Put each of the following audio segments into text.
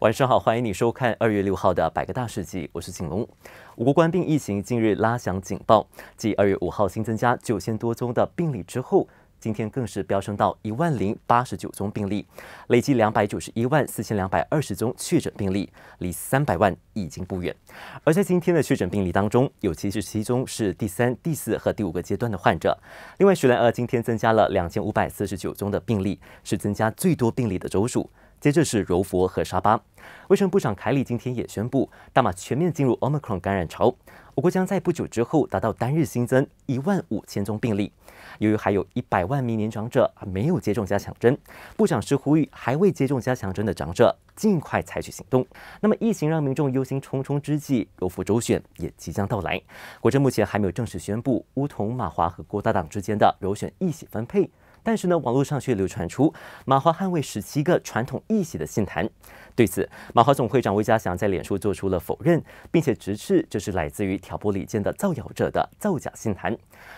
晚上好，欢迎你收看二月六号的《百个大事记》，我是景龙。我国冠病疫情近日拉响警报，继二月五号新增加九千多宗的病例之后。今天更是飙升到一万零八十九宗病例，累计两百九十一万四千两百二十宗确诊病例，离三百万已经不远。而在今天的确诊病例当中，有七十七宗是第三、第四和第五个阶段的患者。另外，雪兰莪今天增加了两千五百四十九宗的病例，是增加最多病例的州属。接着是柔佛和沙巴，卫生部长凯里今天也宣布，大马全面进入 omicron 感染潮，我国将在不久之后达到单日新增一万五千宗病例。由于还有一百万名年长者没有接种加强针，部长是呼吁还未接种加强针的长者尽快采取行动。那么疫情让民众忧心忡忡之际，柔佛州选也即将到来，国政目前还没有正式宣布乌统、马华和郭大党之间的柔选议席分配。但是呢，网络上却流传出马华捍卫十七个传统议席的信函。对此，马华总会长魏家祥在脸书做出了否认，并且直斥这是来自于挑拨离间的造谣者的造假信函。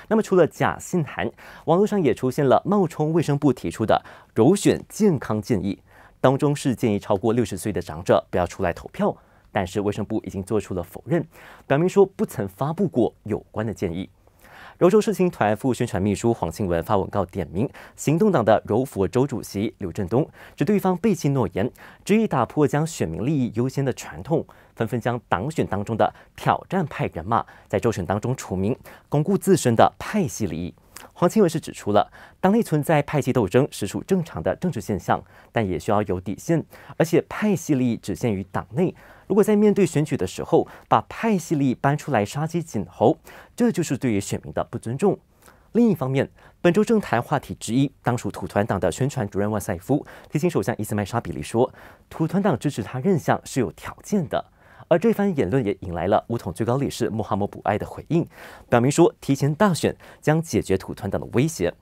那么，除了假信函，网络上也出现了冒充卫生部提出的“柔选健康建议”，当中是建议超过六十岁的长者不要出来投票。但是，卫生部已经做出了否认，表明说不曾发布过有关的建议。柔州市青团副宣传秘书黄庆文发文告点名行动党的柔佛州主席刘振东，指对方背弃诺言，执意打破将选民利益优先的传统，纷纷将党选当中的挑战派人马在州选当中除名，巩固自身的派系利益。黄庆文是指出了党内存在派系斗争实属正常的政治现象，但也需要有底线，而且派系利益只限于党内。如果在面对选举的时候，把派系利益搬出来杀鸡儆猴，这就是对于选民的不尊重。另一方面，本周政坛话题之一，当属土团党的宣传主任万塞夫提醒首相伊斯麦沙比利说，土团党支持他任相是有条件的。而这番言论也引来了武统最高理事穆罕默卜艾的回应，表明说提前大选将解决土团党的威胁。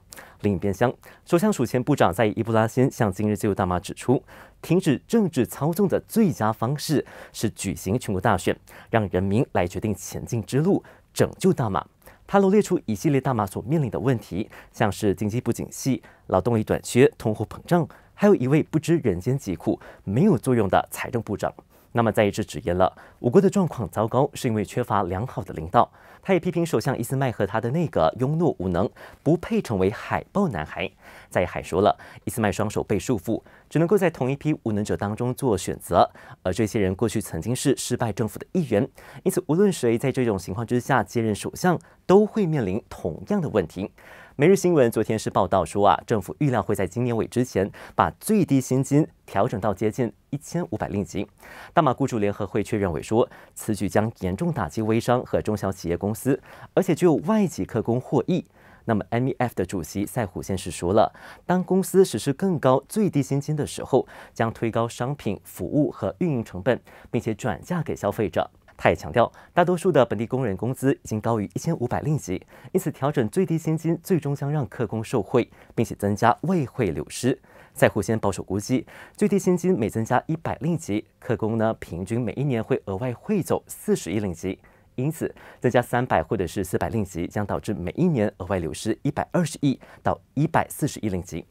另一边厢，首相署前部长在伊布拉先向《今日记录》大马指出，停止政治操纵的最佳方式是举行全国大选，让人民来决定前进之路，拯救大马。他罗列出一系列大马所面临的问题，像是经济不景气、劳动力短缺、通货膨胀，还有一位不知人间疾苦、没有作用的财政部长。那么再一次直言了，我国的状况糟糕是因为缺乏良好的领导。他也批评首相伊斯迈和他的内阁庸懦无能，不配成为海豹男孩。再还说了，伊斯迈双手被束缚，只能够在同一批无能者当中做选择，而这些人过去曾经是失败政府的一员。因此，无论谁在这种情况之下接任首相，都会面临同样的问题。每日新闻昨天是报道说啊，政府预料会在今年尾之前把最低薪金调整到接近一千五百令吉。大马雇主联合会却认为说，此举将严重打击微商和中小企业公司，而且只有外籍客工获益。那么 MEF 的主席赛虎先是说了，当公司实施更高最低薪金的时候，将推高商品、服务和运营成本，并且转嫁给消费者。他也强调，大多数的本地工人工资已经高于一千五百令吉，因此调整最低薪金最终将让客工受贿，并且增加外汇流失。在户先保守估计，最低薪金每增加一百令吉，客工呢平均每一年会额外汇走四十亿令吉，因此增加三百或者是四百令吉将导致每一年额外流失一百二十亿到一百四十亿令吉。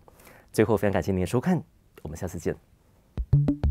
最后，非常感谢您的收看，我们下次见。